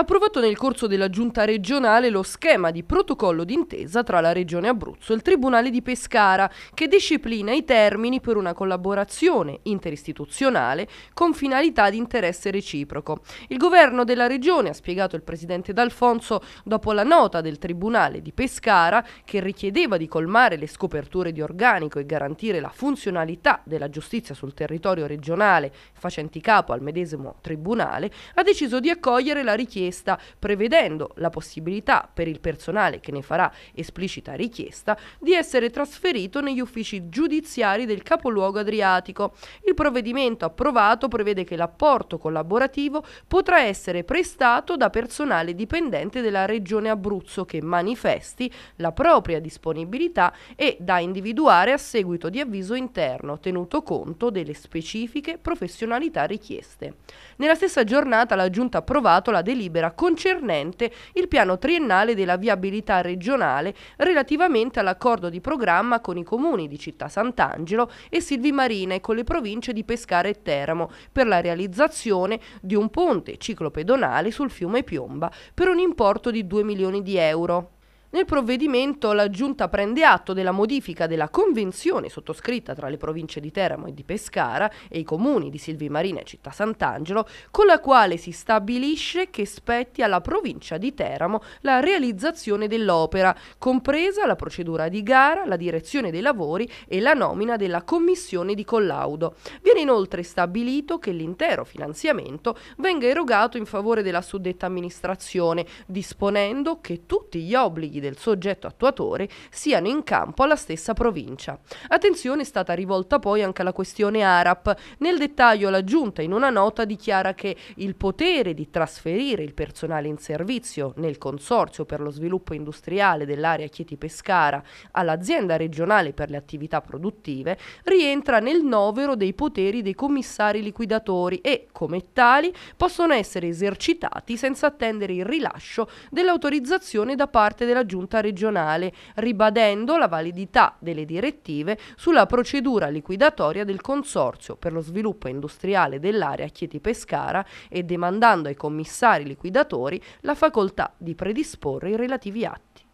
approvato nel corso della giunta regionale lo schema di protocollo d'intesa tra la regione Abruzzo e il Tribunale di Pescara che disciplina i termini per una collaborazione interistituzionale con finalità di interesse reciproco. Il governo della regione, ha spiegato il presidente D'Alfonso, dopo la nota del Tribunale di Pescara che richiedeva di colmare le scoperture di organico e garantire la funzionalità della giustizia sul territorio regionale facenti capo al medesimo tribunale, ha deciso di accogliere la richiesta richiesta, prevedendo la possibilità per il personale che ne farà esplicita richiesta di essere trasferito negli uffici giudiziari del capoluogo adriatico. Il provvedimento approvato prevede che l'apporto collaborativo potrà essere prestato da personale dipendente della Regione Abruzzo che manifesti la propria disponibilità e da individuare a seguito di avviso interno, tenuto conto delle specifiche professionalità richieste. Nella stessa giornata la Giunta ha approvato la delibera delibera concernente il piano triennale della viabilità regionale relativamente all'accordo di programma con i comuni di Città Sant'Angelo e Silvi Marina e con le province di Pescara e Teramo per la realizzazione di un ponte ciclopedonale sul fiume Piomba per un importo di 2 milioni di euro. Nel provvedimento la Giunta prende atto della modifica della convenzione sottoscritta tra le province di Teramo e di Pescara e i comuni di Silvi Marina e Città Sant'Angelo, con la quale si stabilisce che spetti alla provincia di Teramo la realizzazione dell'opera, compresa la procedura di gara, la direzione dei lavori e la nomina della commissione di collaudo. Viene inoltre stabilito che l'intero finanziamento venga erogato in favore della suddetta amministrazione, disponendo che tutti gli obblighi colleghi del soggetto attuatore siano in campo alla stessa provincia. Attenzione è stata rivolta poi anche alla questione ARAP. Nel dettaglio la Giunta in una nota dichiara che il potere di trasferire il personale in servizio nel Consorzio per lo sviluppo industriale dell'area Chieti Pescara all'azienda regionale per le attività produttive rientra nel novero dei poteri dei commissari liquidatori e, come tali, possono essere esercitati senza attendere il rilascio dell'autorizzazione da parte della giunta regionale, ribadendo la validità delle direttive sulla procedura liquidatoria del Consorzio per lo sviluppo industriale dell'area Chieti Pescara e demandando ai commissari liquidatori la facoltà di predisporre i relativi atti.